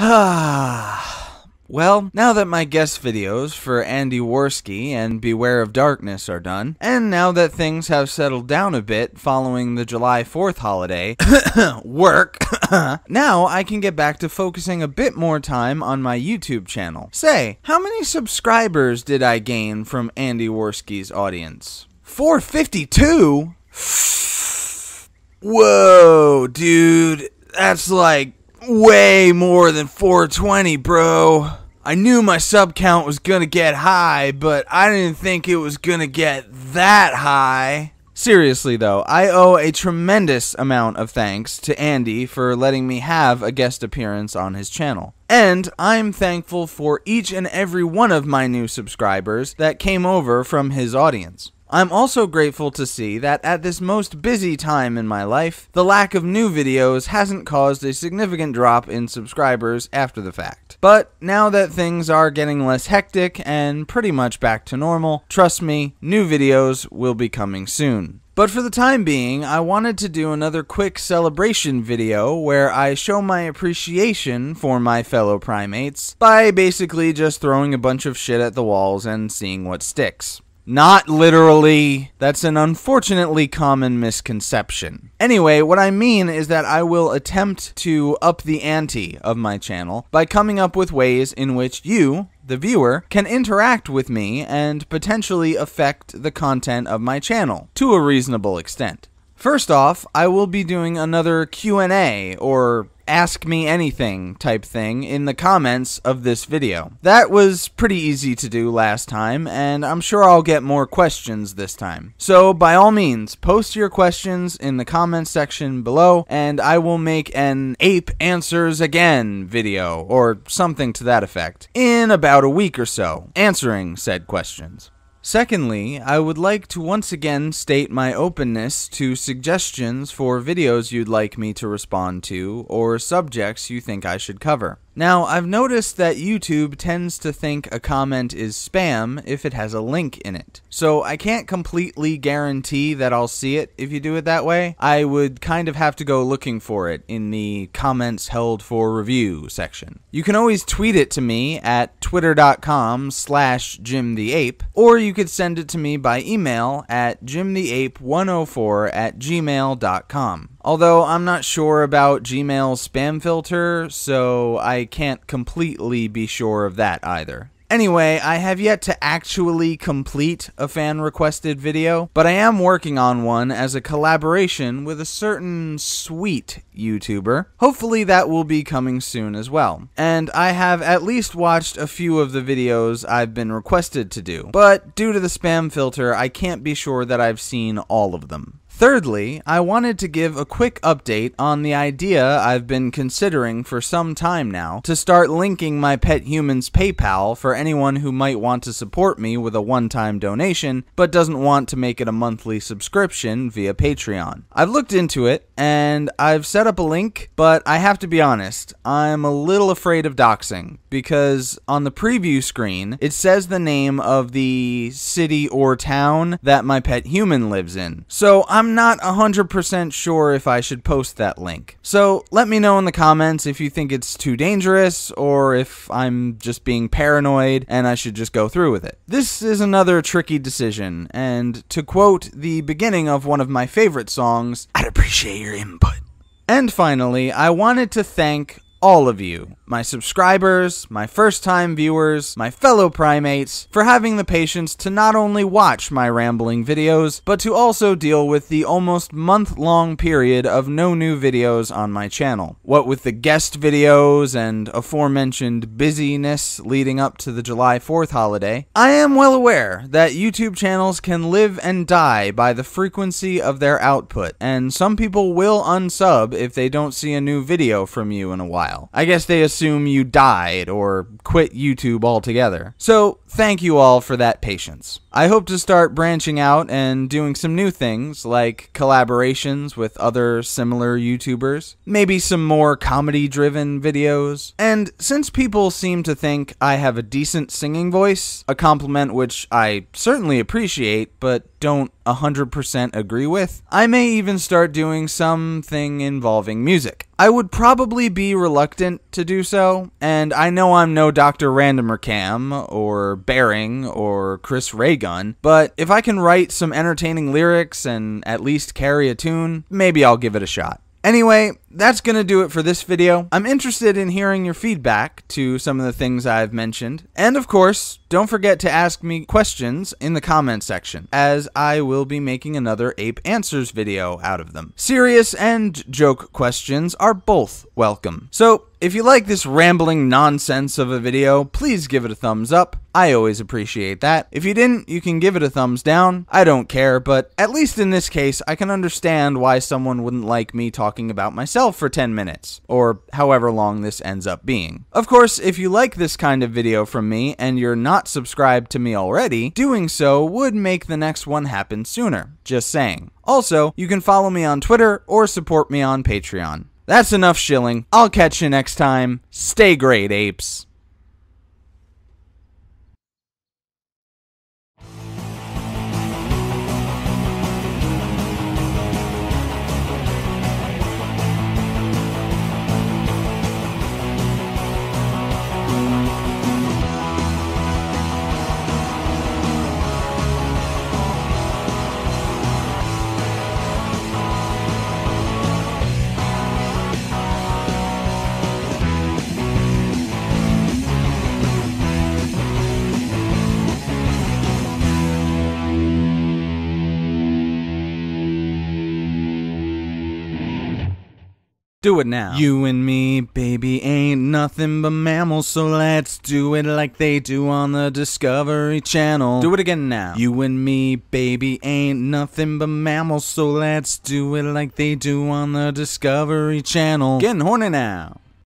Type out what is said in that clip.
well, now that my guest videos for Andy Worski and Beware of Darkness are done, and now that things have settled down a bit following the July 4th holiday, work, now I can get back to focusing a bit more time on my YouTube channel. Say, how many subscribers did I gain from Andy Worski's audience? 452? Whoa, dude, that's like way more than 420, bro. I knew my sub count was gonna get high, but I didn't think it was gonna get that high. Seriously, though, I owe a tremendous amount of thanks to Andy for letting me have a guest appearance on his channel. And I'm thankful for each and every one of my new subscribers that came over from his audience. I'm also grateful to see that at this most busy time in my life, the lack of new videos hasn't caused a significant drop in subscribers after the fact. But now that things are getting less hectic and pretty much back to normal, trust me, new videos will be coming soon. But for the time being, I wanted to do another quick celebration video where I show my appreciation for my fellow primates by basically just throwing a bunch of shit at the walls and seeing what sticks. Not literally. That's an unfortunately common misconception. Anyway, what I mean is that I will attempt to up the ante of my channel by coming up with ways in which you, the viewer, can interact with me and potentially affect the content of my channel to a reasonable extent. First off, I will be doing another Q&A or ask me anything type thing in the comments of this video. That was pretty easy to do last time, and I'm sure I'll get more questions this time. So by all means, post your questions in the comments section below, and I will make an ape answers again video, or something to that effect, in about a week or so, answering said questions. Secondly, I would like to once again state my openness to suggestions for videos you'd like me to respond to or subjects you think I should cover. Now, I've noticed that YouTube tends to think a comment is spam if it has a link in it. So I can't completely guarantee that I'll see it if you do it that way. I would kind of have to go looking for it in the comments held for review section. You can always tweet it to me at twitter.com slash jimtheape, or you could send it to me by email at jimtheape104 at gmail.com. Although I'm not sure about Gmail's spam filter, so I can't completely be sure of that either. Anyway, I have yet to actually complete a fan requested video, but I am working on one as a collaboration with a certain sweet YouTuber. Hopefully, that will be coming soon as well. And I have at least watched a few of the videos I've been requested to do, but due to the spam filter, I can't be sure that I've seen all of them. Thirdly, I wanted to give a quick update on the idea I've been considering for some time now to start linking my Pet Humans PayPal for anyone who might want to support me with a one time donation but doesn't want to make it a monthly subscription via Patreon. I've looked into it and I've set up a link, but I have to be honest, I'm a little afraid of doxing because on the preview screen it says the name of the city or town that my pet human lives in. So I'm not 100% sure if I should post that link. So let me know in the comments if you think it's too dangerous or if I'm just being paranoid and I should just go through with it. This is another tricky decision, and to quote the beginning of one of my favorite songs, I'd appreciate your input. And finally, I wanted to thank all of you, my subscribers, my first time viewers, my fellow primates, for having the patience to not only watch my rambling videos, but to also deal with the almost month long period of no new videos on my channel. What with the guest videos and aforementioned busyness leading up to the July 4th holiday, I am well aware that YouTube channels can live and die by the frequency of their output, and some people will unsub if they don't see a new video from you in a while while. I guess they assume you died or quit YouTube altogether. So, thank you all for that patience. I hope to start branching out and doing some new things, like collaborations with other similar YouTubers, maybe some more comedy driven videos. And since people seem to think I have a decent singing voice, a compliment which I certainly appreciate, but don't 100% agree with, I may even start doing something involving music. I would probably be reluctant to do so, and I know I'm no Dr. Randomer Cam, or Baring, or Chris Reagan gun, but if I can write some entertaining lyrics and at least carry a tune, maybe I'll give it a shot. Anyway, that's going to do it for this video. I'm interested in hearing your feedback to some of the things I've mentioned. And of course, don't forget to ask me questions in the comment section, as I will be making another Ape Answers video out of them. Serious and joke questions are both welcome. So, if you like this rambling nonsense of a video, please give it a thumbs up. I always appreciate that. If you didn't, you can give it a thumbs down. I don't care, but at least in this case, I can understand why someone wouldn't like me talking about myself yourself for 10 minutes, or however long this ends up being. Of course, if you like this kind of video from me and you're not subscribed to me already, doing so would make the next one happen sooner. Just saying. Also, you can follow me on Twitter or support me on Patreon. That's enough shilling. I'll catch you next time. Stay great, apes. Do it now. You and me, baby, ain't nothing but mammals, so let's do it like they do on the Discovery Channel. Do it again now. You and me, baby, ain't nothing but mammals, so let's do it like they do on the Discovery Channel. Getting horny now.